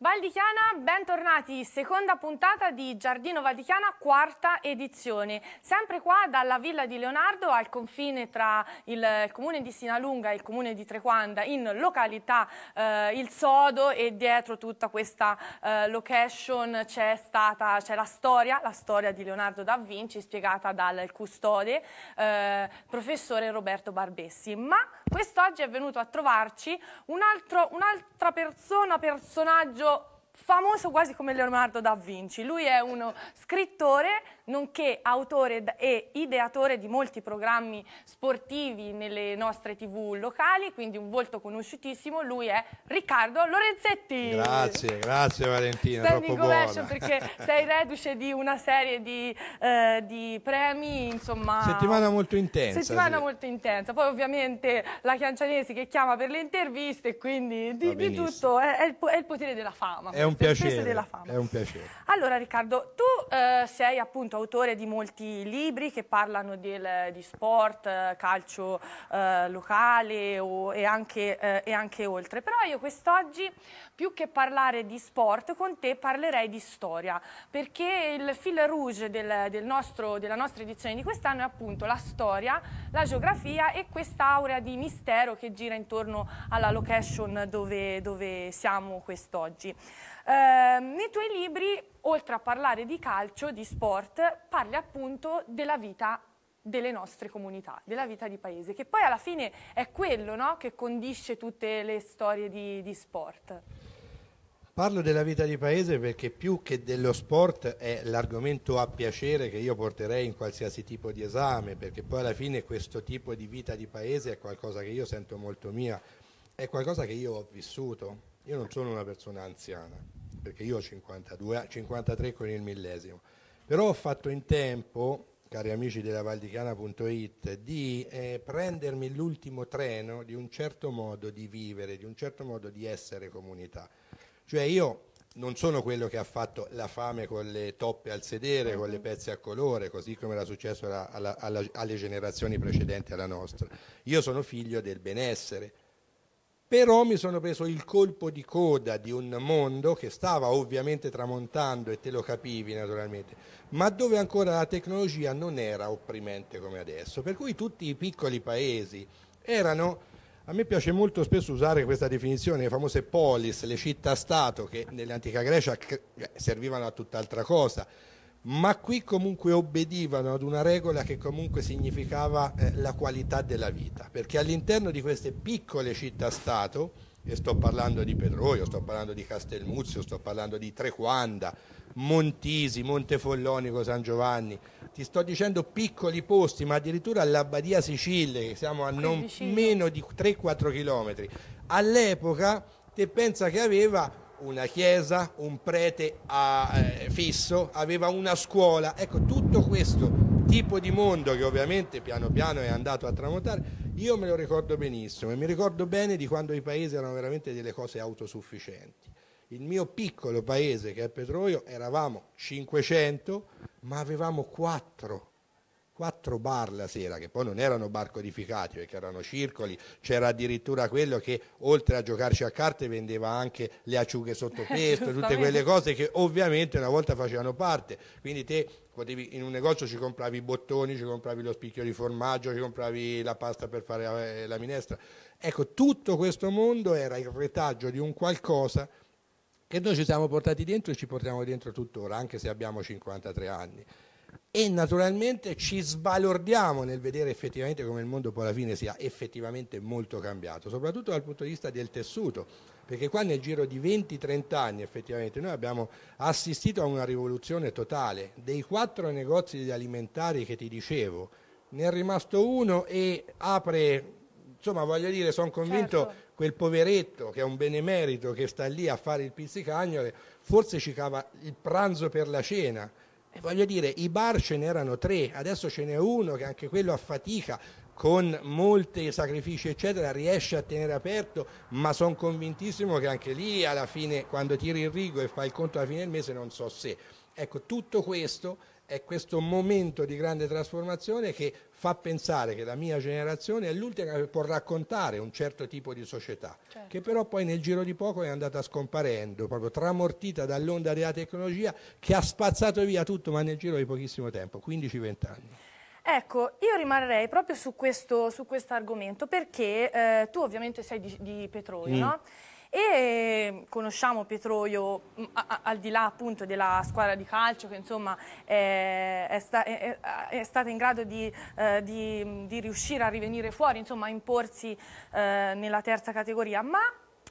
Valdichiana, bentornati, seconda puntata di Giardino Valdichiana, quarta edizione. Sempre qua dalla Villa di Leonardo al confine tra il comune di Sinalunga e il comune di Trequanda in località eh, Il Sodo e dietro tutta questa eh, location c'è stata, c'è la storia, la storia di Leonardo da Vinci spiegata dal custode eh, professore Roberto Barbessi. Ma Quest'oggi è venuto a trovarci un'altra un persona, personaggio famoso quasi come Leonardo da Vinci. Lui è uno scrittore, nonché autore e ideatore di molti programmi sportivi nelle nostre tv locali, quindi un volto conosciutissimo, lui è Riccardo Lorenzetti. Grazie, grazie Valentina, Standing ovation perché sei reduce di una serie di, eh, di premi, insomma... Settimana molto intensa. Settimana sì. molto intensa, poi ovviamente la Chiancianesi che chiama per le interviste, quindi di, di tutto, è, è, il, è, il, potere della fama. È un piacere, è un piacere. Allora Riccardo, tu eh, sei appunto autore di molti libri che parlano del, di sport, calcio eh, locale o, e, anche, eh, e, anche, oltre. Però io quest'oggi più che parlare di sport con te parlerei di storia perché il fil rouge del, del nostro, della nostra edizione di quest'anno è appunto la storia, la geografia e quest'aurea di mistero che gira intorno alla location dove, dove siamo quest'oggi. Ehm, nei tuoi libri, oltre a parlare di calcio, di sport, parli appunto della vita delle nostre comunità, della vita di paese, che poi alla fine è quello no? che condisce tutte le storie di, di sport. Parlo della vita di paese perché più che dello sport è l'argomento a piacere che io porterei in qualsiasi tipo di esame, perché poi alla fine questo tipo di vita di paese è qualcosa che io sento molto mia, è qualcosa che io ho vissuto, io non sono una persona anziana, perché io ho 52, 53 con il millesimo, però ho fatto in tempo, cari amici della valdichiana.it di eh, prendermi l'ultimo treno di un certo modo di vivere, di un certo modo di essere comunità. Cioè io non sono quello che ha fatto la fame con le toppe al sedere, con le mm-hmm. pezze a colore, così come era successo alla, alla, alla, alle generazioni precedenti alla nostra. Io sono figlio del benessere, però mi sono preso il colpo di coda di un mondo che stava ovviamente tramontando e te lo capivi naturalmente, ma dove ancora la tecnologia non era opprimente come adesso. Per cui tutti i piccoli paesi erano, a me piace molto spesso usare questa definizione, le famose polis, le città-stato che nell'antica Grecia servivano a tutt'altra cosa ma qui comunque obbedivano ad una regola che comunque significava eh, la qualità della vita, perché all'interno di queste piccole città-stato, e sto parlando di Pedroio, sto parlando di Castelmuzio, sto parlando di Trequanda, Montisi, Montefollonico, San Giovanni, ti sto dicendo piccoli posti, ma addirittura l'Abbadia Sicile, che siamo a non meno di 3-4 chilometri, all'epoca te pensa che aveva una chiesa, un prete a, ah, eh, fisso, aveva una scuola, ecco tutto questo tipo di mondo che ovviamente piano piano è andato a tramontare, io me lo ricordo benissimo e mi ricordo bene di quando i paesi erano veramente delle cose autosufficienti. Il mio piccolo paese che è Petroio eravamo 500 ma avevamo 4 quattro bar la sera, che poi non erano bar codificati perché erano circoli, c'era addirittura quello che oltre a giocarci a carte vendeva anche le acciughe sotto pesto, eh, tutte quelle cose che ovviamente una volta facevano parte, quindi te potevi, in un negozio ci compravi i bottoni, ci compravi lo spicchio di formaggio, ci compravi la pasta per fare eh, la minestra, ecco tutto questo mondo era il retaggio di un qualcosa che noi ci siamo portati dentro e ci portiamo dentro tuttora, anche se abbiamo 53 anni e naturalmente ci sbalordiamo nel vedere effettivamente come il mondo poi alla fine sia effettivamente molto cambiato, soprattutto dal punto di vista del tessuto, perché qua nel giro di 20-30 anni effettivamente noi abbiamo assistito a una rivoluzione totale, dei quattro negozi alimentari che ti dicevo, ne è rimasto uno e apre, insomma voglio dire, sono convinto certo. quel poveretto che è un benemerito che sta lì a fare il pizzicagnole, forse ci cava il pranzo per la cena voglio dire, i bar ce n'erano tre, adesso ce n'è uno che anche quello a fatica con molti sacrifici eccetera riesce a tenere aperto ma sono convintissimo che anche lì alla fine quando tiri il rigo e fai il conto alla fine del mese non so se ecco tutto questo è questo momento di grande trasformazione che fa pensare che la mia generazione è l'ultima che può raccontare un certo tipo di società, certo. che però poi nel giro di poco è andata scomparendo, proprio tramortita dall'onda della tecnologia che ha spazzato via tutto, ma nel giro di pochissimo tempo, 15-20 anni. Ecco, io rimarrei proprio su questo, su questo argomento, perché eh, tu ovviamente sei di, di Petrolio, mm. no? e mm, conosciamo Pietroio mm, al di là appunto della squadra di calcio che insomma è, è, sta, è, è stata in grado di, eh, di, mm, di, riuscire a rivenire fuori, insomma a imporsi eh, nella terza categoria, ma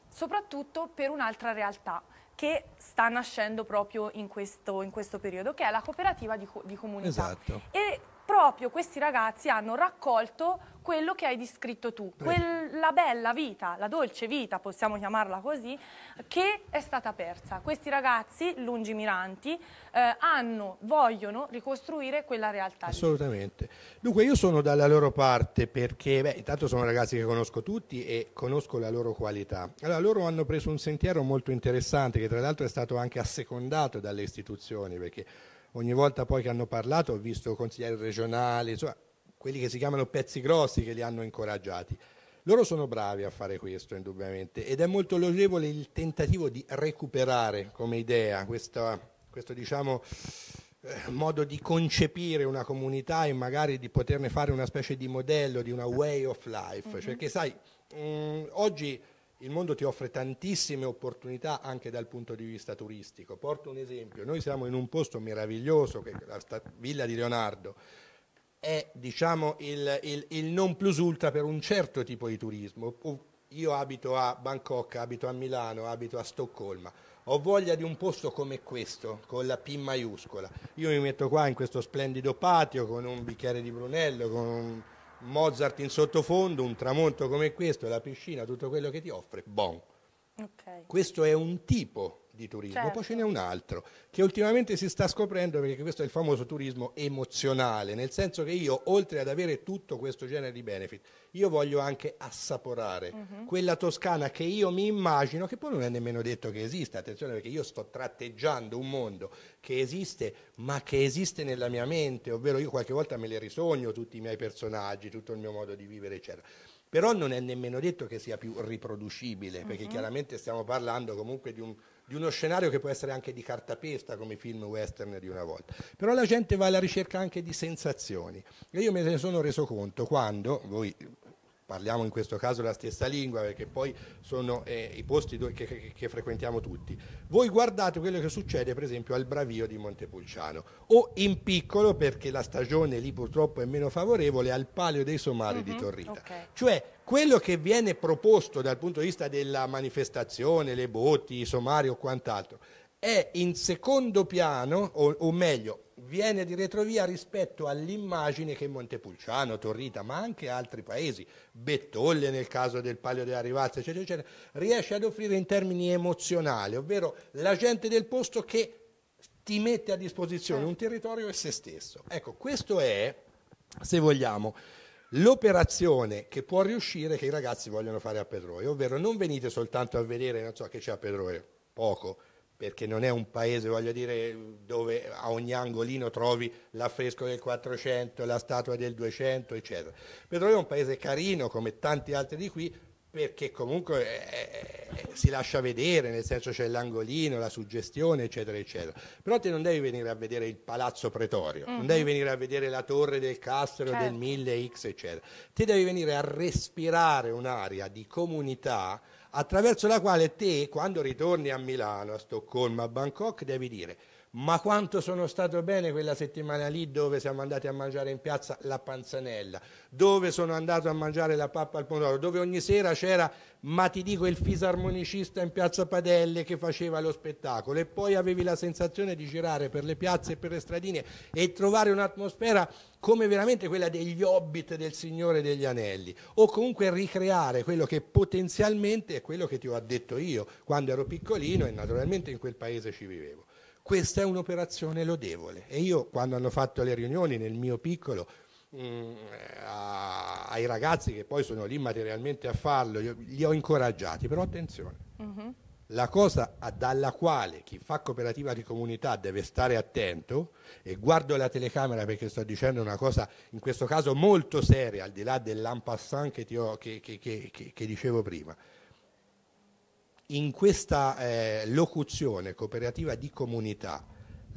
soprattutto per un'altra realtà che sta nascendo proprio in questo, in questo, periodo, che è la cooperativa di, di comunità. Esatto. E proprio questi ragazzi hanno raccolto quello che hai descritto tu, quella bella vita, la dolce vita, possiamo chiamarla così, che è stata persa. Questi ragazzi lungimiranti eh, hanno, vogliono ricostruire quella realtà. Assolutamente. Lì. Dunque io sono dalla loro parte perché, beh, intanto sono ragazzi che conosco tutti e conosco la loro qualità. Allora loro hanno preso un sentiero molto interessante che tra l'altro è stato anche assecondato dalle istituzioni perché ogni volta poi che hanno parlato ho visto consiglieri regionali, insomma, quelli che si chiamano pezzi grossi che li hanno incoraggiati. Loro sono bravi a fare questo indubbiamente ed è molto lodevole il tentativo di recuperare come idea questa, questo diciamo, eh, modo di concepire una comunità e magari di poterne fare una specie di modello, di una way of life. Mm -hmm. Perché sai, mh, mm, oggi il mondo ti offre tantissime opportunità anche dal punto di vista turistico. Porto un esempio, noi siamo in un posto meraviglioso, che è la villa di Leonardo, è diciamo, il, il, il, non plus ultra per un certo tipo di turismo. Io abito a Bangkok, abito a Milano, abito a Stoccolma. Ho voglia di un posto come questo, con la P maiuscola. Io mi metto qua in questo splendido patio con un bicchiere di Brunello, con un Mozart in sottofondo, un tramonto come questo, la piscina, tutto quello che ti offre, bon. Okay. Questo è un tipo di turismo, certo. poi ce n'è certo. un altro che ultimamente si sta scoprendo perché questo è il famoso turismo emozionale, nel senso che io oltre ad avere tutto questo genere di benefit, io voglio anche assaporare mm -hmm. quella Toscana che io mi immagino, che poi non è nemmeno detto che esista, attenzione perché io sto tratteggiando un mondo che esiste ma che esiste nella mia mente, ovvero io qualche volta me le risogno tutti i miei personaggi, tutto il mio modo di vivere eccetera però non è nemmeno detto che sia più riproducibile, perché uh-huh. chiaramente stiamo parlando comunque di, un, di, uno scenario che può essere anche di cartapesta come film western di una volta. Però la gente va alla ricerca anche di sensazioni. E io me ne sono reso conto quando, voi parliamo in questo caso la stessa lingua perché poi sono eh, i posti che, che, che, frequentiamo tutti. Voi guardate quello che succede per esempio al Bravio di Montepulciano o in piccolo perché la stagione lì purtroppo è meno favorevole al Palio dei Somari mm -hmm, di mhm, Torrita. Okay. Cioè quello che viene proposto dal punto di vista della manifestazione, le botti, i somari o quant'altro è in secondo piano o, o meglio viene di retrovia rispetto all'immagine che Montepulciano, Torrita, ma anche altri paesi, Bettolle nel caso del Palio della Rivazza, eccetera, eccetera, riesce ad offrire in termini emozionali, ovvero la gente del posto che ti mette a disposizione un territorio e se stesso. Ecco, questo è, se vogliamo, l'operazione che può riuscire che i ragazzi vogliono fare a Pedroio, ovvero non venite soltanto a vedere non so, che c'è a Pedroio, poco, perché non è un paese, voglio dire, dove a ogni angolino trovi l'affresco del 400, la statua del 200, eccetera. Petrolio è un paese carino, come tanti altri di qui, perché comunque eh, eh, si lascia vedere, nel senso c'è l'angolino, la suggestione, eccetera, eccetera. Però te non devi venire a vedere il palazzo pretorio, mm-hmm. non devi venire a vedere la torre del Castro, certo. del 1000X, eccetera. Ti devi venire a respirare un'aria di comunità attraverso la quale te, quando ritorni a Milano, a Stoccolma, a Bangkok, devi dire ma quanto sono stato bene quella settimana lì dove siamo andati a mangiare in piazza la panzanella, dove sono andato a mangiare la pappa al pomodoro, dove ogni sera c'era, ma ti dico, il fisarmonicista in piazza Padelle che faceva lo spettacolo e poi avevi la sensazione di girare per le piazze e per le stradine e trovare un'atmosfera come veramente quella degli hobbit del Signore degli Anelli, o comunque ricreare quello che potenzialmente è quello che ti ho detto io quando ero piccolino e naturalmente in quel paese ci vivevo. Questa è un'operazione lodevole e io quando hanno fatto le riunioni nel mio piccolo mh, mm, a, ai ragazzi che poi sono lì materialmente a farlo, io, li ho incoraggiati, però attenzione. Uh-huh. La cosa dalla quale chi fa cooperativa di comunità deve stare attento, e guardo la telecamera perché sto dicendo una cosa in questo caso molto seria, al di là dell'ampassant che, ho, che, che, che dicevo prima, in questa eh, locuzione cooperativa di comunità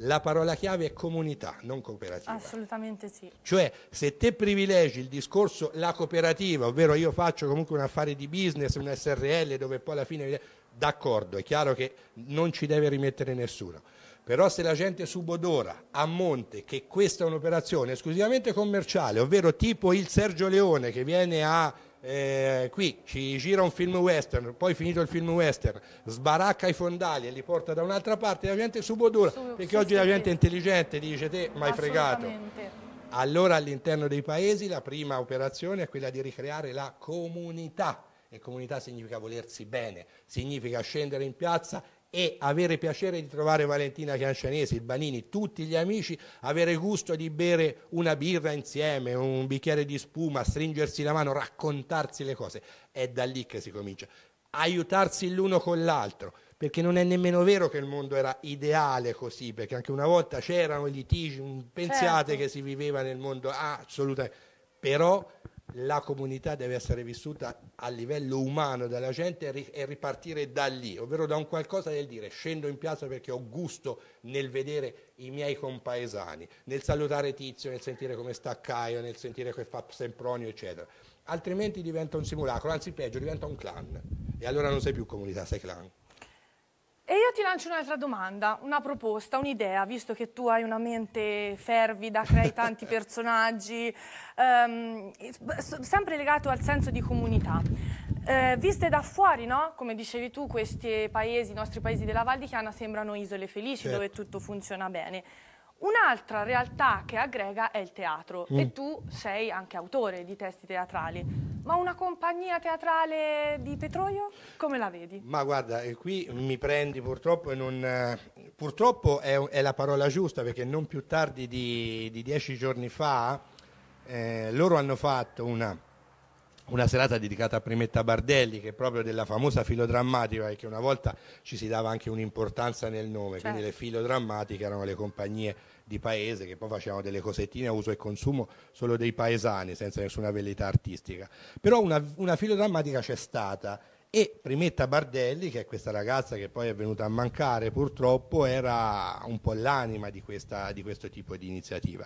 la parola chiave è comunità, non cooperativa. Assolutamente sì. Cioè, se te privilegi il discorso la cooperativa, ovvero io faccio comunque un affare di business, un SRL dove poi alla fine d'accordo, è chiaro che non ci deve rimettere nessuno. Però se la gente subodora a monte che questa è un'operazione esclusivamente commerciale, ovvero tipo il Sergio Leone che viene a eh, qui ci gira un film western, poi finito il film western, sbaracca i fondali e li porta da un'altra parte, la gente subodura, perché oggi la gente è intelligente dice te, mai fregato. Allora all'interno dei paesi la prima operazione è quella di ricreare la comunità e comunità significa volersi bene, significa scendere in piazza e avere piacere di trovare Valentina Chiancianese, il Banini, tutti gli amici, avere gusto di bere una birra insieme, un bicchiere di spuma, stringersi la mano, raccontarsi le cose. È da lì che si comincia. Aiutarsi l'uno con l'altro, perché non è nemmeno vero che il mondo era ideale così, perché anche una volta c'erano litigi, pensiate certo. che si viveva nel mondo, ah, assolutamente. Però la comunità deve essere vissuta a livello umano dalla gente e ripartire da lì, ovvero da un qualcosa del dire scendo in piazza perché ho gusto nel vedere i miei compaesani, nel salutare Tizio, nel sentire come sta Caio, nel sentire che fa Sempronio, eccetera. Altrimenti diventa un simulacro, anzi peggio, diventa un clan. E allora non sei più comunità, sei clan. E io ti lancio un'altra domanda, una proposta, un'idea, visto che tu hai una mente fervida, crei tanti personaggi, ehm, sempre legato al senso di comunità. Eh, viste da fuori, no? come dicevi tu, questi paesi, i nostri paesi della Val di Chiana sembrano isole felici certo. dove tutto funziona bene. Un'altra realtà che aggrega è il teatro mm. e tu sei anche autore di testi teatrali. Ma una compagnia teatrale di Petroio come la vedi? Ma guarda, eh, qui mi prendi purtroppo, non, eh, purtroppo è, è, la parola giusta perché non più tardi di, di dieci giorni fa eh, loro hanno fatto una una serata dedicata a Primetta Bardelli, che è proprio della famosa filodrammatica e che una volta ci si dava anche un'importanza nel nome, certo. quindi le filodrammatiche erano le compagnie di paese che poi facevano delle cosettine a uso e consumo solo dei paesani, senza nessuna velleità artistica. Però una, una filodrammatica c'è stata e Primetta Bardelli, che è questa ragazza che poi è venuta a mancare purtroppo, era un po' l'anima di, questa, di questo tipo di iniziativa.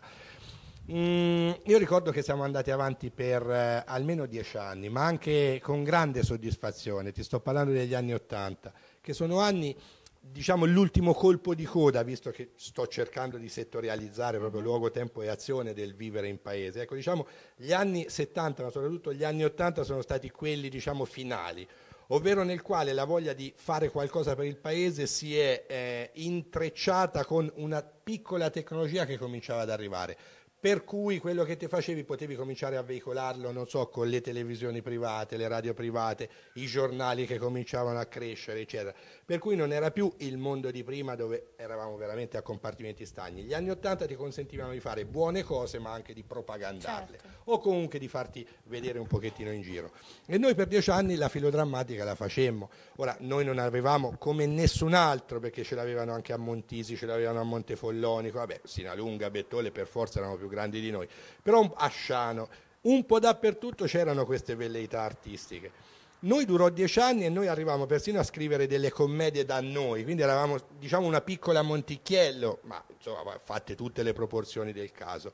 Mm, io ricordo che siamo andati avanti per eh, almeno dieci anni, ma anche con grande soddisfazione, ti sto parlando degli anni Ottanta, che sono anni, diciamo, l'ultimo colpo di coda, visto che sto cercando di settorializzare proprio mhm. luogo, tempo e azione del vivere in paese. Ecco, diciamo, gli anni 70, ma soprattutto gli anni 80 sono stati quelli, diciamo, finali, ovvero nel quale la voglia di fare qualcosa per il paese si è eh, intrecciata con una piccola tecnologia che cominciava ad arrivare per cui quello che ti facevi potevi cominciare a veicolarlo, non so, con le televisioni private, le radio private, i giornali che cominciavano a crescere, eccetera. Per cui non era più il mondo di prima dove eravamo veramente a compartimenti stagni. Gli anni Ottanta ti consentivano di fare buone cose, ma anche di propagandarle, certo. o comunque di farti vedere un pochettino in giro. E noi per dieci anni la filodrammatica la facemmo. Ora, noi non avevamo come nessun altro, perché ce l'avevano anche a Montisi, ce l'avevano a Montefollonico, vabbè, Sinalunga, Bettole per forza erano più grandi grandi di noi, però a Sciano, un po' dappertutto c'erano queste velleità artistiche. Noi durò dieci anni e noi arrivavamo persino a scrivere delle commedie da noi, quindi eravamo diciamo una piccola Monticchiello, ma insomma fatte tutte le proporzioni del caso.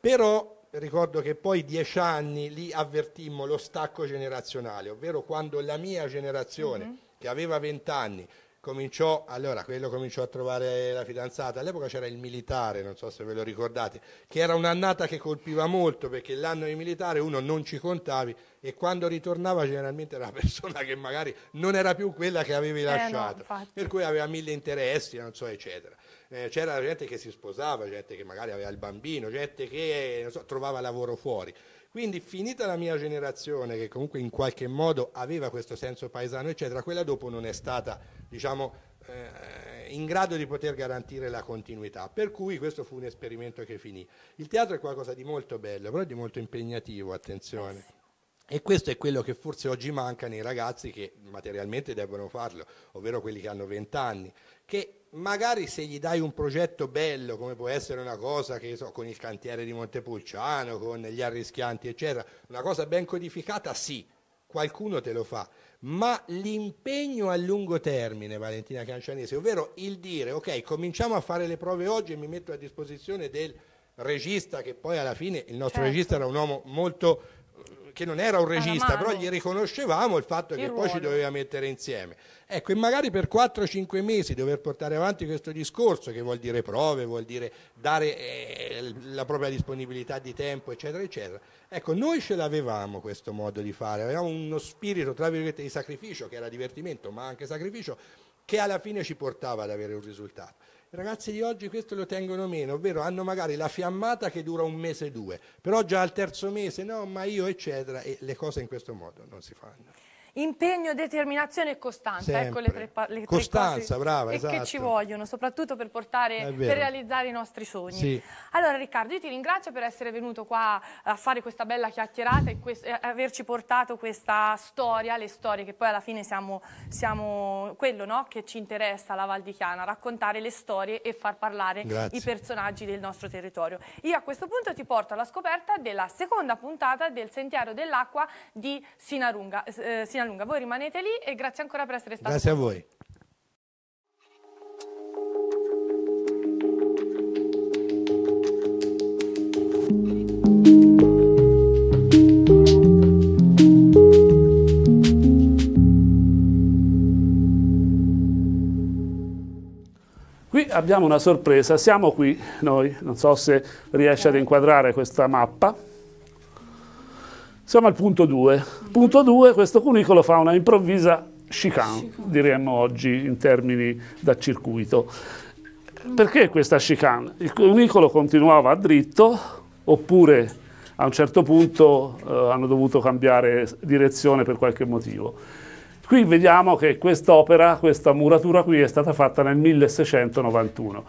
Però ricordo che poi dieci anni lì avvertimmo lo stacco generazionale, ovvero quando la mia generazione, mm-hmm. che aveva vent'anni, cominciò, allora quello cominciò a trovare la fidanzata, all'epoca c'era il militare, non so se ve lo ricordate, che era un'annata che colpiva molto perché l'anno di militare uno non ci contavi e quando ritornava generalmente era una persona che magari non era più quella che avevi eh, lasciato, no, per cui aveva mille interessi, non so, eccetera. Eh, c'era gente che si sposava, gente che magari aveva il bambino, gente che so, trovava lavoro fuori. Quindi finita la mia generazione che comunque in qualche modo aveva questo senso paesano eccetera, quella dopo non è stata diciamo, eh, in grado di poter garantire la continuità, per cui questo fu un esperimento che finì. Il teatro è qualcosa di molto bello, però di molto impegnativo, attenzione. Eh e questo è quello che forse oggi manca nei ragazzi che materialmente devono farlo, ovvero quelli che hanno 20 anni, che magari se gli dai un progetto bello, come può essere una cosa che so, con il cantiere di Montepulciano, con gli arrischianti, eccetera, una cosa ben codificata, sì, qualcuno te lo fa. Ma l'impegno a lungo termine, Valentina Cancianese, ovvero il dire ok, cominciamo a fare le prove oggi e mi metto a disposizione del regista che poi alla fine il nostro certo. regista era un uomo molto che non era un regista, però gli riconoscevamo il fatto il che poi ci doveva mettere insieme. Ecco, e magari per 4-5 mesi dover portare avanti questo discorso, che vuol dire prove, vuol dire dare eh, la propria disponibilità di tempo, eccetera, eccetera. Ecco, noi ce l'avevamo questo modo di fare, avevamo uno spirito, tra virgolette, di sacrificio, che era divertimento, ma anche sacrificio, che alla fine ci portava ad avere un risultato. I ragazzi di oggi questo lo tengono meno, ovvero hanno magari la fiammata che dura un mese o due, però già al terzo mese no, ma io eccetera, e le cose in questo modo non si fanno impegno, determinazione e costanza. Sempre. Ecco le tre, le tre costanza, brava, esatto. che ci esatto. vogliono, soprattutto per, portare, per realizzare i nostri sogni. Sì. Allora Riccardo, io ti ringrazio per essere venuto qua a fare questa bella chiacchierata e, e averci portato questa storia, le storie che poi alla fine siamo, siamo quello no, che ci interessa alla Val di Chiana, raccontare le storie e far parlare Grazie. i personaggi del nostro territorio. Io a questo punto ti porto alla scoperta della seconda puntata del Sentiero dell'Acqua di Sinarunga. Eh, Sinarunga Pagina Lunga. Voi rimanete lì e grazie ancora per essere stati. Grazie a voi. Qui abbiamo una sorpresa, siamo qui noi, non so se riesce ad inquadrare questa mappa. Siamo al punto 2. Punto 2, questo cunicolo fa una improvvisa chicane, diremmo oggi in termini da circuito. Perché questa chicane? Il cunicolo continuava a dritto oppure a un certo punto eh, hanno dovuto cambiare direzione per qualche motivo. Qui vediamo che quest'opera, questa muratura qui è stata fatta nel 1691.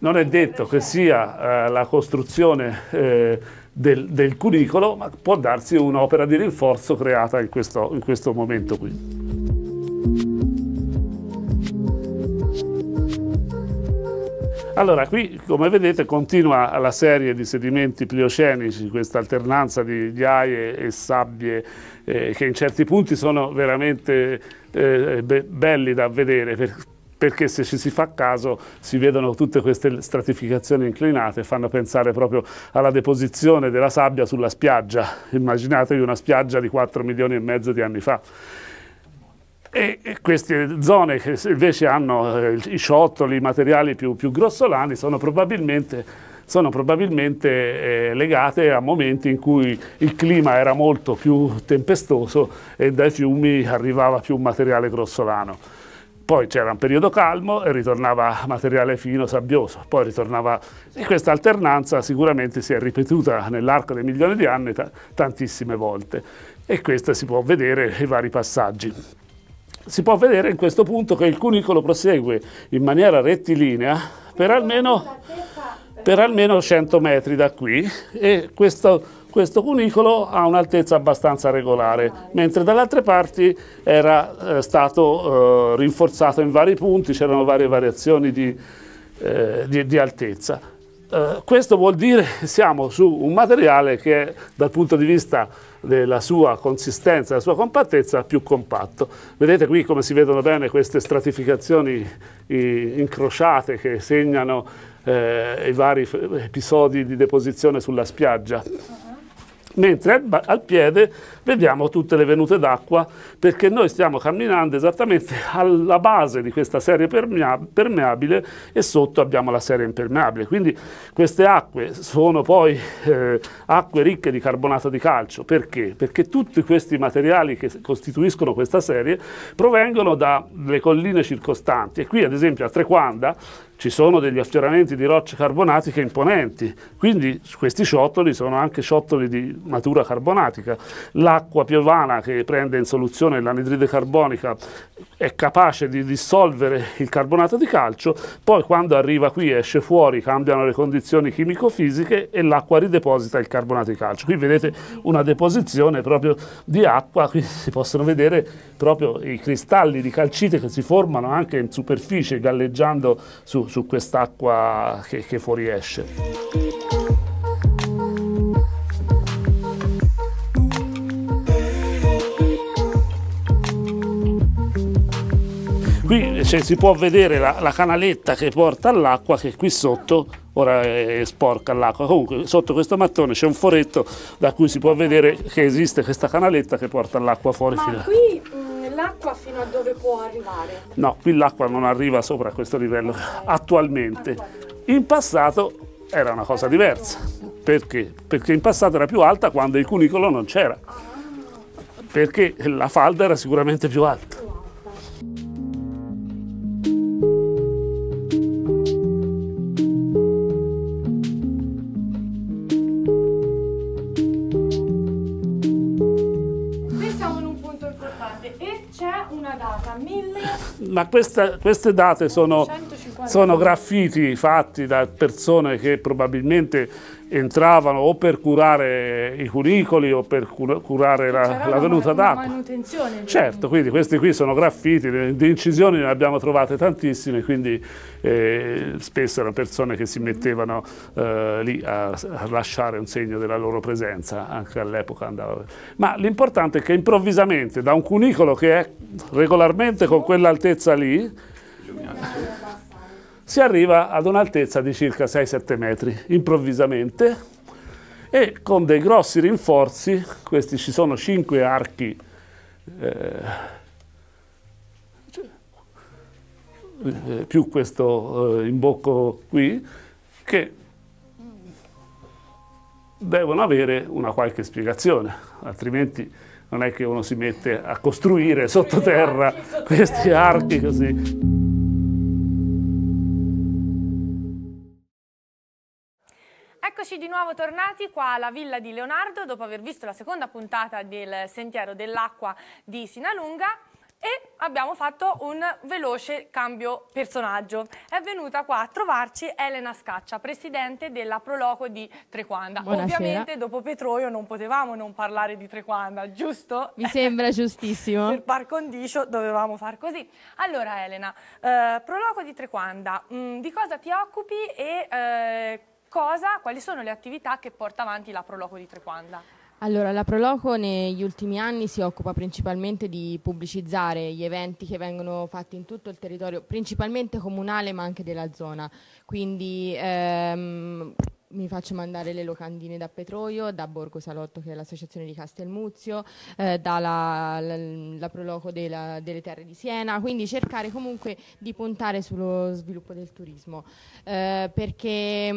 Non è detto che sia eh, la costruzione eh, del, del cunicolo, ma può darsi un'opera di rinforzo creata in questo, in questo momento qui. Allora, qui come vedete continua la serie di sedimenti pliocenici, questa alternanza di ghiaie e sabbie eh, che in certi punti sono veramente eh, be belli da vedere per, perché se ci si fa caso si vedono tutte queste stratificazioni inclinate, fanno pensare proprio alla deposizione della sabbia sulla spiaggia, immaginatevi una spiaggia di 4 milioni e mezzo di anni fa. E queste zone che invece hanno eh, i ciottoli, i materiali più, più grossolani, sono probabilmente, sono probabilmente eh, legate a momenti in cui il clima era molto più tempestoso e dai fiumi arrivava più materiale grossolano poi c'era un periodo calmo e ritornava materiale fino, sabbioso, poi ritornava... E questa alternanza sicuramente si è ripetuta nell'arco dei milioni di anni tantissime volte e questo si può vedere nei vari passaggi. Si può vedere in questo punto che il cunicolo prosegue in maniera rettilinea per almeno, per almeno 100 metri da qui e questo questo cunicolo ha un'altezza abbastanza regolare, mentre dall'altra parte era eh, stato eh, rinforzato in vari punti, c'erano varie variazioni di, eh, di, di altezza. Eh, questo vuol dire che siamo su un materiale che è, dal punto di vista della sua consistenza, della sua compattezza, più compatto. Vedete qui come si vedono bene queste stratificazioni incrociate che segnano eh, i vari episodi di deposizione sulla spiaggia mentre al, al, piede vediamo tutte le venute d'acqua perché noi stiamo camminando esattamente alla base di questa serie permeabile e sotto abbiamo la serie impermeabile. Quindi queste acque sono poi eh, acque ricche di carbonato di calcio. Perché? Perché tutti questi materiali che costituiscono questa serie provengono dalle colline circostanti e qui ad esempio a Trequanda ci sono degli affioramenti di rocce carbonatiche imponenti, quindi questi ciottoli sono anche ciottoli di natura carbonatica. L'acqua piovana che prende in soluzione l'anidride carbonica è capace di dissolvere il carbonato di calcio, poi quando arriva qui esce fuori, cambiano le condizioni chimico-fisiche e l'acqua rideposita il carbonato di calcio. Qui vedete una deposizione proprio di acqua, qui si possono vedere proprio i cristalli di calcite che si formano anche in superficie galleggiando su su, quest'acqua che, che fuoriesce. qui cioè, si può vedere la, la canaletta che porta all'acqua che qui sotto ora è sporca l'acqua comunque sotto questo mattone c'è un foretto da cui si può vedere che esiste questa canaletta che porta l'acqua fuori ma fino a l'acqua fino a dove può arrivare? No, qui l'acqua non arriva sopra questo livello okay. attualmente. In passato era una cosa diversa. Perché? Perché in passato era più alta quando il cunicolo non c'era. Perché la falda era sicuramente più alta. ma questa, queste date sono, sono graffiti fatti da persone che probabilmente entravano o per curare i cunicoli o per curare la, la venuta d'acqua. manutenzione. Diciamo. Certo, quindi questi qui sono graffiti, di incisioni ne abbiamo trovate tantissime, quindi eh, spesso erano persone che si mettevano eh, lì a, a, lasciare un segno della loro presenza, anche all'epoca andava. Ma l'importante è che improvvisamente da un cunicolo che è regolarmente con quell'altezza lì, si arriva ad un'altezza di circa 6-7 metri improvvisamente e con dei grossi rinforzi, questi ci sono 5 archi eh, eh, più questo eh, imbocco qui, che devono avere una qualche spiegazione, altrimenti non è che uno si mette a costruire sottoterra questi archi così. nuovo tornati qua alla Villa di Leonardo dopo aver visto la seconda puntata del Sentiero dell'Acqua di Sinalunga e abbiamo fatto un veloce cambio personaggio. È venuta qua a trovarci Elena Scaccia, presidente della Proloco di Trequanda. Buonasera. Ovviamente dopo Petroio non potevamo non parlare di Trequanda, giusto? Mi sembra giustissimo. per par condicio dovevamo far così. Allora Elena, eh, Proloco di Trequanda, mh, mm, di cosa ti occupi e... Eh, cosa, quali sono le attività che porta avanti la Proloco di Trequanda? Allora, la Proloco negli ultimi anni si occupa principalmente di pubblicizzare gli eventi che vengono fatti in tutto il territorio, principalmente comunale ma anche della zona. Quindi ehm, mi faccio mandare le locandine da Petroio, da Borgo Salotto che è l'associazione di Castelmuzio, eh, dalla la, la Proloco della, delle Terre di Siena, quindi cercare comunque di puntare sullo sviluppo del turismo eh, perché mh,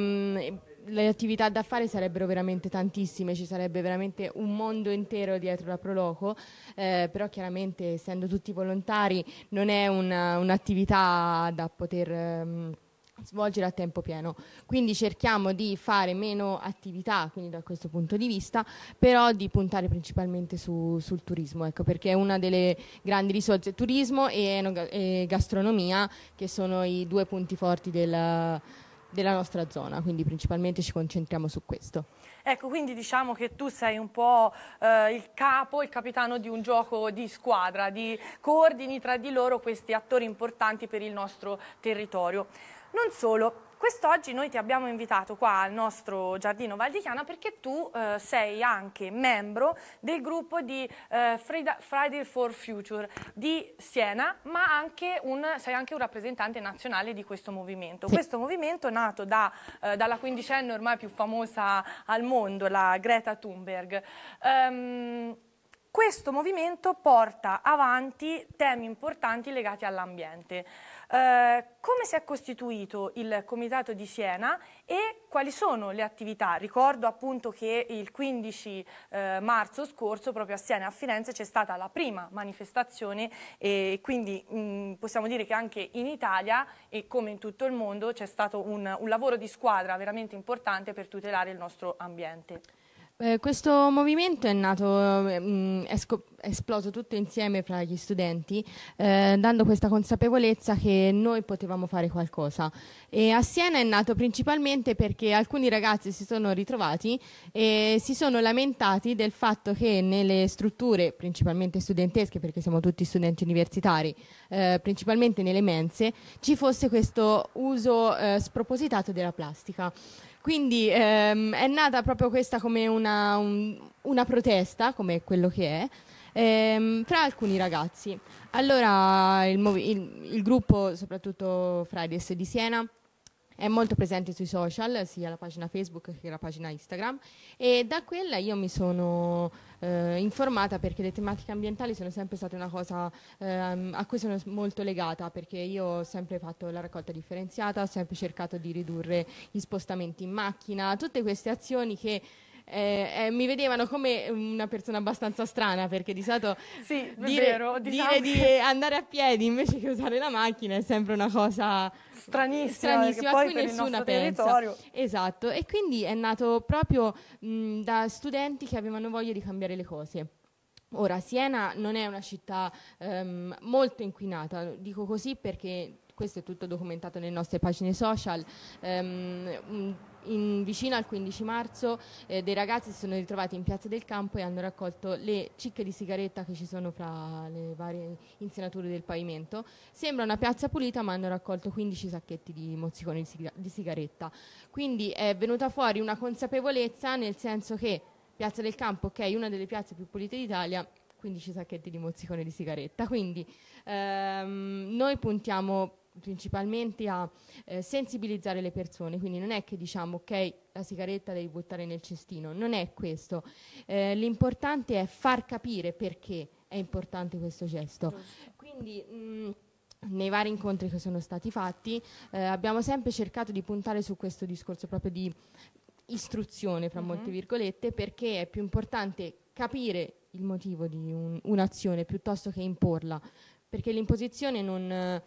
mm, le attività da fare sarebbero veramente tantissime, ci sarebbe veramente un mondo intero dietro la Proloco, eh, però chiaramente essendo tutti volontari non è un'attività da poter... Mh, mm, svolgere a tempo pieno. Quindi cerchiamo di fare meno attività, quindi da questo punto di vista, però di puntare principalmente su, sul turismo, ecco, perché è una delle grandi risorse turismo e, e gastronomia, che sono i due punti forti del della nostra zona, quindi principalmente ci concentriamo su questo. Ecco, quindi diciamo che tu sei un po' eh, il capo, il capitano di un gioco di squadra, di coordini tra di loro questi attori importanti per il nostro territorio. Non solo, Quest'oggi noi ti abbiamo invitato qua al nostro giardino Valdichiana perché tu eh, sei anche membro del gruppo di eh, Friday for Future di Siena, ma anche un, sei anche un rappresentante nazionale di questo movimento. Sì. Questo movimento nato da, eh, dalla quindicenne ormai più famosa al mondo, la Greta Thunberg. Um, questo movimento porta avanti temi importanti legati all'ambiente. Eh, come si è costituito il Comitato di Siena e quali sono le attività? Ricordo appunto che il 15 eh, marzo scorso proprio a Siena a Firenze c'è stata la prima manifestazione e quindi mh, mm, possiamo dire che anche in Italia e come in tutto il mondo c'è stato un, un lavoro di squadra veramente importante per tutelare il nostro ambiente. Eh, questo movimento è nato, mh, mm, è, è, esploso tutto insieme fra gli studenti, eh, dando questa consapevolezza che noi potevamo fare qualcosa. E a Siena è nato principalmente perché alcuni ragazzi si sono ritrovati e si sono lamentati del fatto che nelle strutture, principalmente studentesche, perché siamo tutti studenti universitari, eh, principalmente nelle mense, ci fosse questo uso eh, spropositato della plastica. Quindi ehm, è nata proprio questa come una, un, una protesta, come quello che è, ehm, fra alcuni ragazzi. Allora il, il, il gruppo, soprattutto Fridays di Siena, è molto presente sui social, sia la pagina Facebook che la pagina Instagram e da quella io mi sono eh, informata perché le tematiche ambientali sono sempre state una cosa ehm, a cui sono molto legata perché io ho sempre fatto la raccolta differenziata, ho sempre cercato di ridurre gli spostamenti in macchina, tutte queste azioni che eh, eh, mi vedevano come una persona abbastanza strana perché di solito sì, dire, vero, diciamo dire che... di andare a piedi invece che usare la macchina è sempre una cosa stranissima, stranissima a cui nessuna pensa. Esatto, e quindi è nato proprio mh, da studenti che avevano voglia di cambiare le cose. Ora, Siena non è una città um, molto inquinata, dico così perché questo è tutto documentato nelle nostre pagine social. Um, in, vicino al 15 marzo eh, dei ragazzi si sono ritrovati in piazza del campo e hanno raccolto le cicche di sigaretta che ci sono fra le varie insenature del pavimento. Sembra una piazza pulita ma hanno raccolto 15 sacchetti di mozzicone di, sig di sigaretta. Quindi è venuta fuori una consapevolezza nel senso che Piazza del Campo, ok, è una delle piazze più pulite d'Italia, 15 sacchetti di mozzicone di sigaretta. Quindi ehm, noi puntiamo principalmente a eh, sensibilizzare le persone, quindi non è che diciamo ok la sigaretta devi buttare nel cestino, non è questo, eh, l'importante è far capire perché è importante questo gesto. Quindi, mh, mm, nei vari incontri che sono stati fatti eh, abbiamo sempre cercato di puntare su questo discorso proprio di istruzione, fra mm -hmm. molte virgolette, perché è più importante capire il motivo di un'azione piuttosto che imporla, perché l'imposizione non... Eh,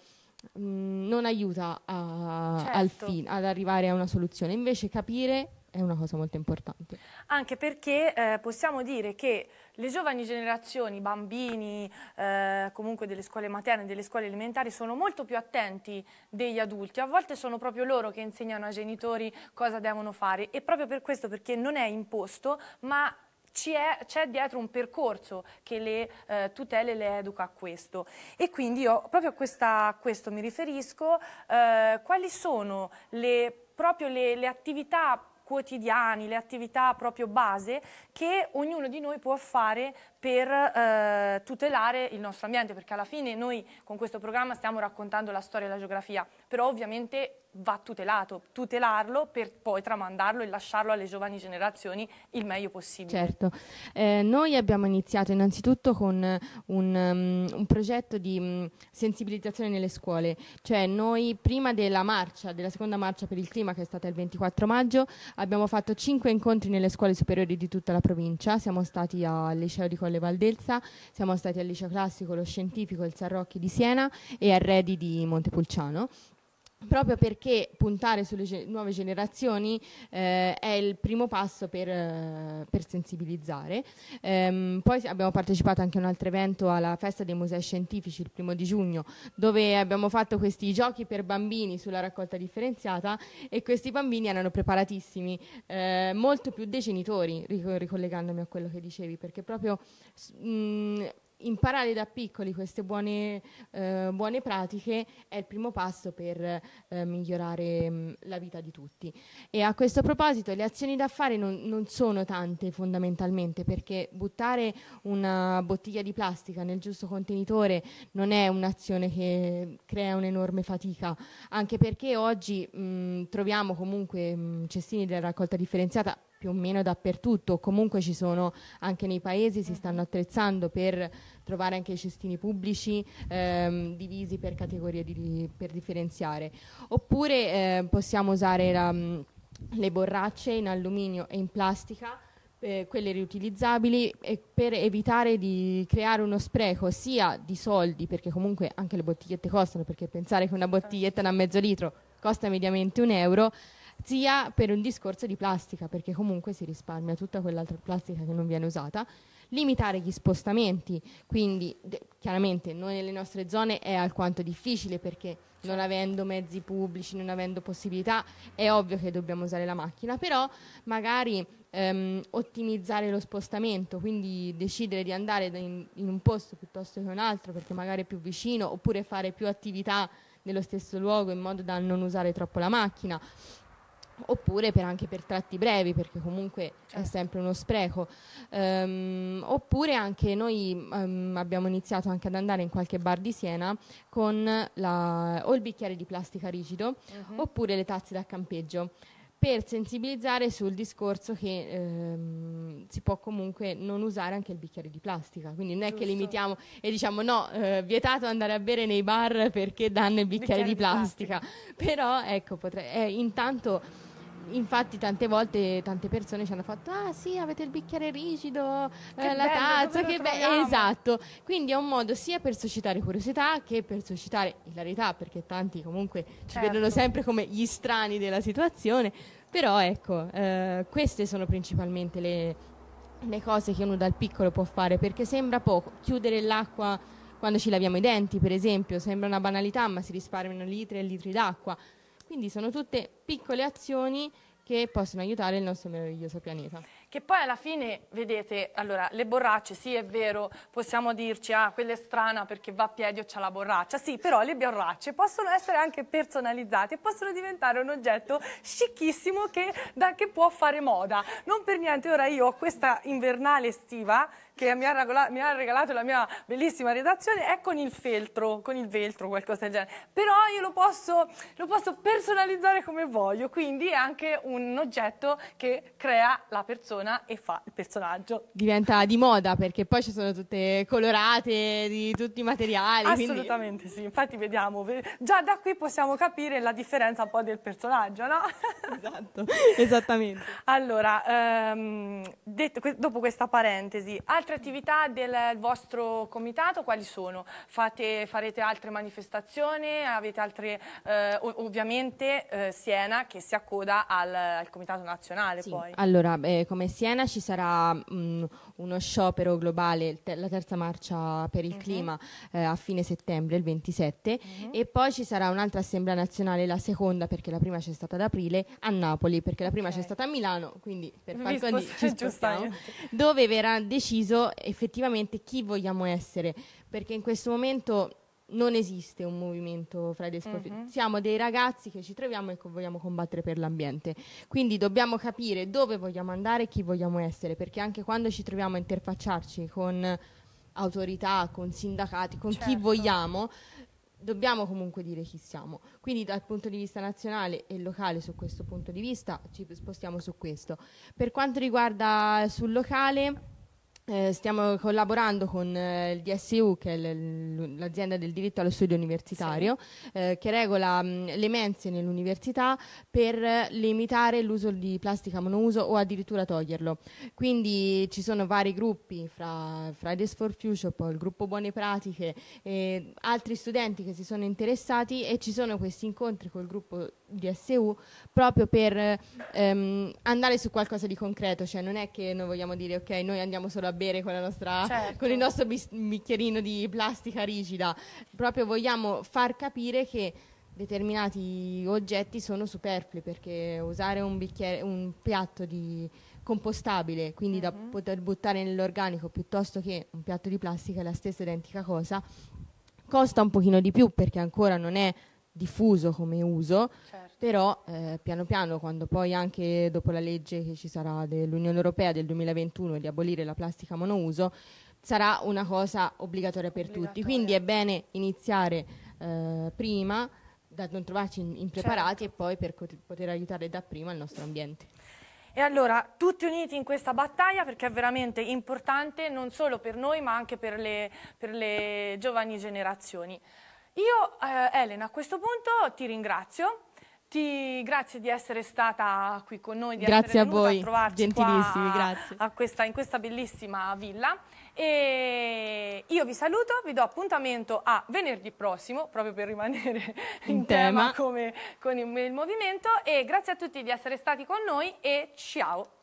Mm, non aiuta a, certo. fin, ad arrivare a una soluzione, invece capire è una cosa molto importante. Anche perché eh, possiamo dire che le giovani generazioni, i bambini eh, comunque delle scuole materne, delle scuole elementari, sono molto più attenti degli adulti. A volte sono proprio loro che insegnano ai genitori cosa devono fare e proprio per questo, perché non è imposto, ma c'è dietro un percorso che le eh, tutele le educa a questo. E quindi io proprio a, questa, a questo mi riferisco, eh, quali sono le, proprio le, le attività quotidiane, le attività proprio base che ognuno di noi può fare per eh, tutelare il nostro ambiente, perché alla fine noi con questo programma stiamo raccontando la storia e la geografia, però ovviamente va tutelato, tutelarlo per poi tramandarlo e lasciarlo alle giovani generazioni il meglio possibile. Certo, eh, noi abbiamo iniziato innanzitutto con un, um, un progetto di um, sensibilizzazione nelle scuole, cioè noi prima della marcia, della seconda marcia per il clima che è stata il 24 maggio, abbiamo fatto 5 incontri nelle scuole superiori di tutta la provincia, siamo stati al liceo di Collegio Colle Valdelsa, siamo stati al Liceo Classico, lo Scientifico, il San Rocchi di Siena e a Redi di Montepulciano proprio perché puntare sulle ge- nuove generazioni eh, è il primo passo per, eh, per sensibilizzare. Ehm, poi abbiamo partecipato anche a un altro evento alla festa dei musei scientifici il primo di giugno, dove abbiamo fatto questi giochi per bambini sulla raccolta differenziata e questi bambini erano preparatissimi, eh, molto più dei genitori, ric- ricollegandomi a quello che dicevi, perché proprio mh, mm, imparare da piccoli queste buone, eh, buone, pratiche è il primo passo per eh, migliorare mh, mm, la vita di tutti. E a questo proposito le azioni da fare non, non, sono tante fondamentalmente perché buttare una bottiglia di plastica nel giusto contenitore non è un'azione che crea un'enorme fatica, anche perché oggi mh, mm, troviamo comunque mh, mm, cestini della raccolta differenziata più o meno dappertutto, comunque ci sono anche nei paesi, si stanno mm-hmm. attrezzando per trovare anche i cestini pubblici ehm, divisi per categorie di, per differenziare. Oppure eh, possiamo usare la, mm, le borracce in alluminio e in plastica eh, quelle riutilizzabili e per evitare di creare uno spreco sia di soldi, perché comunque anche le bottigliette costano, perché pensare che una bottiglietta da mezzo litro costa mediamente un euro, sia per un discorso di plastica, perché comunque si risparmia tutta quell'altra plastica che non viene usata, limitare gli spostamenti, quindi chiaramente noi nelle nostre zone è alquanto difficile perché non avendo mezzi pubblici, non avendo possibilità, è ovvio che dobbiamo usare la macchina, però magari ehm, ottimizzare lo spostamento, quindi decidere di andare in, in un posto piuttosto che un altro perché magari è più vicino, oppure fare più attività nello stesso luogo in modo da non usare troppo la macchina oppure per anche per tratti brevi perché comunque è certo. sempre uno spreco um, oppure anche noi um, abbiamo iniziato anche ad andare in qualche bar di Siena con la, o il bicchiere di plastica rigido uh-huh. oppure le tazze da campeggio per sensibilizzare sul discorso che ehm, si può comunque non usare anche il bicchiere di plastica, quindi non è Giusto. che limitiamo e diciamo no, eh, vietato andare a bere nei bar perché danno il bicchiere, bicchiere di, plastica. plastica, però ecco, potre- eh, intanto infatti tante volte tante persone ci hanno fatto ah sì avete il bicchiere rigido eh, che eh, la bello, tazza che bello esatto quindi è un modo sia per suscitare curiosità che per suscitare hilarità perché tanti comunque ci certo. vedono sempre come gli strani della situazione però ecco eh, queste sono principalmente le, le cose che uno dal piccolo può fare perché sembra poco chiudere l'acqua quando ci laviamo i denti per esempio sembra una banalità ma si risparmiano litri e litri d'acqua quindi sono tutte piccole azioni che possono aiutare il nostro meraviglioso pianeta. Che poi alla fine, vedete, allora, le borracce, sì è vero, possiamo dirci, ah, quella è strana perché va a piedi o c'ha la borraccia, sì, però le borracce possono essere anche personalizzate, possono diventare un oggetto scicchissimo che, da, che può fare moda. Non per niente, ora io ho questa invernale estiva che mi ha, regalato, mi ha, regalato la mia bellissima redazione è con il feltro, con il veltro, qualcosa del genere. Però io lo posso, lo posso personalizzare come voglio, quindi è anche un oggetto che crea la persona e fa il personaggio. Diventa di moda perché poi ci sono tutte colorate di tutti i materiali. Assolutamente quindi... sì, infatti vediamo, già da qui possiamo capire la differenza un po' del personaggio, no? Esatto, esattamente. Allora, ehm, detto, dopo questa parentesi, altre altre attività del vostro comitato quali sono? Fate, farete altre manifestazioni? Avete altre, eh, ovviamente eh, Siena che si accoda al, al comitato nazionale sì. poi. Allora, eh, come Siena ci sarà mh, mm, uno sciopero globale, te- la terza marcia per il uh-huh. clima eh, a fine settembre, il 27, uh-huh. Mhm. e poi ci sarà un'altra assemblea nazionale, la seconda perché la prima c'è stata ad aprile, a Napoli perché la prima okay. c'è stata a Milano, quindi per far condi- ci spostiamo, dove verrà deciso effettivamente chi vogliamo essere, perché in questo momento non esiste un movimento fra i desprofili. Mm-hmm. Siamo dei ragazzi che ci troviamo e che vogliamo combattere per l'ambiente. Quindi dobbiamo capire dove vogliamo andare e chi vogliamo essere, perché anche quando ci troviamo a interfacciarci con autorità, con sindacati, con certo. chi vogliamo, dobbiamo comunque dire chi siamo. Quindi dal punto di vista nazionale e locale su questo punto di vista ci spostiamo su questo. Per quanto riguarda sul locale eh, stiamo collaborando con eh, il DSU, che è l'azienda del diritto allo studio universitario, sì. eh, che regola mh, mm, le mense nell'università per limitare l'uso di plastica monouso o addirittura toglierlo. Quindi ci sono vari gruppi, fra Fridays for Future, poi il gruppo Buone Pratiche e altri studenti che si sono interessati e ci sono questi incontri col gruppo DSU proprio per ehm, andare su qualcosa di concreto, cioè non è che noi vogliamo dire ok, noi andiamo solo a bere con, nostra, certo. con il nostro bis- bicchierino di plastica rigida, proprio vogliamo far capire che determinati oggetti sono superflui perché usare un, bicchiere, un piatto di compostabile, quindi mm-hmm. da mhm. poter buttare nell'organico piuttosto che un piatto di plastica è la stessa identica cosa, costa un pochino di più perché ancora non è diffuso come uso, certo però eh, piano piano quando poi anche dopo la legge che ci sarà dell'Unione Europea del 2021 di abolire la plastica monouso sarà una cosa obbligatoria per obbligatoria. tutti quindi è bene iniziare eh, prima da non trovarci impreparati certo. e poi per poter aiutare da prima il nostro ambiente e allora tutti uniti in questa battaglia perché è veramente importante non solo per noi ma anche per le, per le giovani generazioni. Io eh, Elena a questo punto ti ringrazio tutti, grazie di essere stata qui con noi, di grazie essere venuta a, voi, a trovarci qua a questa, in questa bellissima villa. E io vi saluto, vi do appuntamento a venerdì prossimo, proprio per rimanere in, in tema, tema come, con il, il movimento. E grazie a tutti di essere stati con noi e ciao!